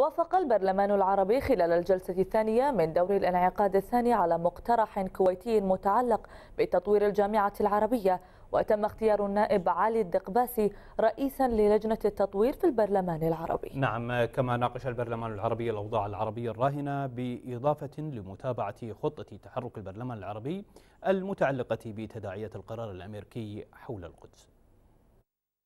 وافق البرلمان العربي خلال الجلسة الثانية من دور الانعقاد الثاني على مقترح كويتي متعلق بتطوير الجامعة العربية وتم اختيار النائب علي الدقباسي رئيسا للجنة التطوير في البرلمان العربي نعم كما ناقش البرلمان العربي الأوضاع العربية الراهنة بإضافة لمتابعة خطة تحرك البرلمان العربي المتعلقة بتداعيات القرار الأمريكي حول القدس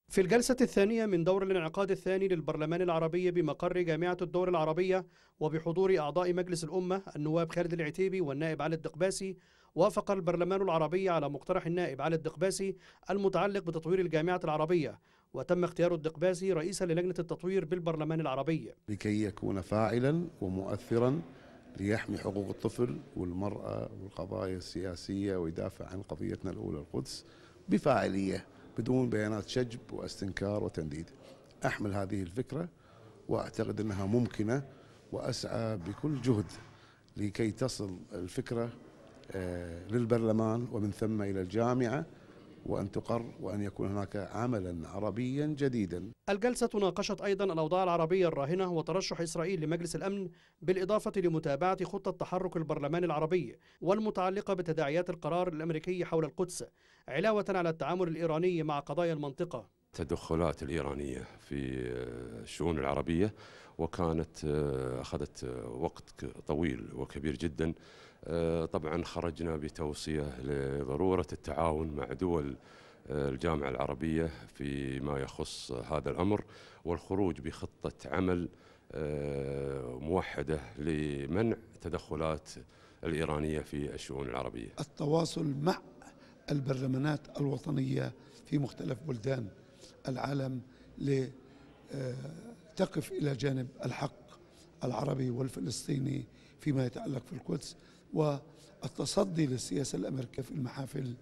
في الجلسة الثانية من دور الانعقاد الثاني للبرلمان العربي بمقر جامعة الدول العربية وبحضور أعضاء مجلس الأمة النواب خالد العتيبي والنائب علي الدقباسي وافق البرلمان العربي على مقترح النائب علي الدقباسي المتعلق بتطوير الجامعة العربية وتم اختيار الدقباسي رئيسا للجنة التطوير بالبرلمان العربي لكي يكون فاعلا ومؤثرا ليحمي حقوق الطفل والمرأة والقضايا السياسية ويدافع عن قضيتنا الأولى القدس بفاعلية بدون بيانات شجب واستنكار وتنديد احمل هذه الفكره واعتقد انها ممكنه واسعى بكل جهد لكي تصل الفكره آه، للبرلمان ومن ثم الى الجامعه وأن تقر وأن يكون هناك عملا عربيا جديدا الجلسة ناقشت أيضا الأوضاع العربية الراهنة وترشح إسرائيل لمجلس الأمن بالإضافة لمتابعة خطة تحرك البرلمان العربي والمتعلقة بتداعيات القرار الأمريكي حول القدس علاوة على التعامل الإيراني مع قضايا المنطقة التدخلات الإيرانية في آه، الشؤون العربية وكانت آه، أخذت آه، وقت طويل وكبير جدا طبعا خرجنا بتوصية لضرورة التعاون مع دول الجامعة العربية فيما يخص هذا الأمر والخروج بخطة عمل موحدة لمنع تدخلات الإيرانية في الشؤون العربية التواصل مع البرلمانات الوطنية في مختلف بلدان العالم لتقف إلى جانب الحق العربي والفلسطيني فيما يتعلق في القدس والتصدي للسياسة الأمريكية في المحافل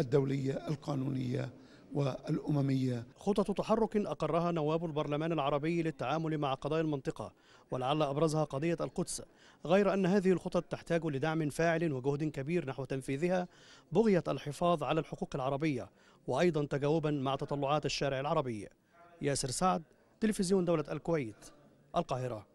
الدولية القانونية والأممية خطط تحرك أقرها نواب البرلمان العربي للتعامل مع قضايا المنطقة ولعل أبرزها قضية القدس غير أن هذه الخطط تحتاج لدعم فاعل وجهد كبير نحو تنفيذها بغية الحفاظ على الحقوق العربية وأيضا تجاوبا مع تطلعات الشارع العربي ياسر سعد تلفزيون دولة الكويت القاهرة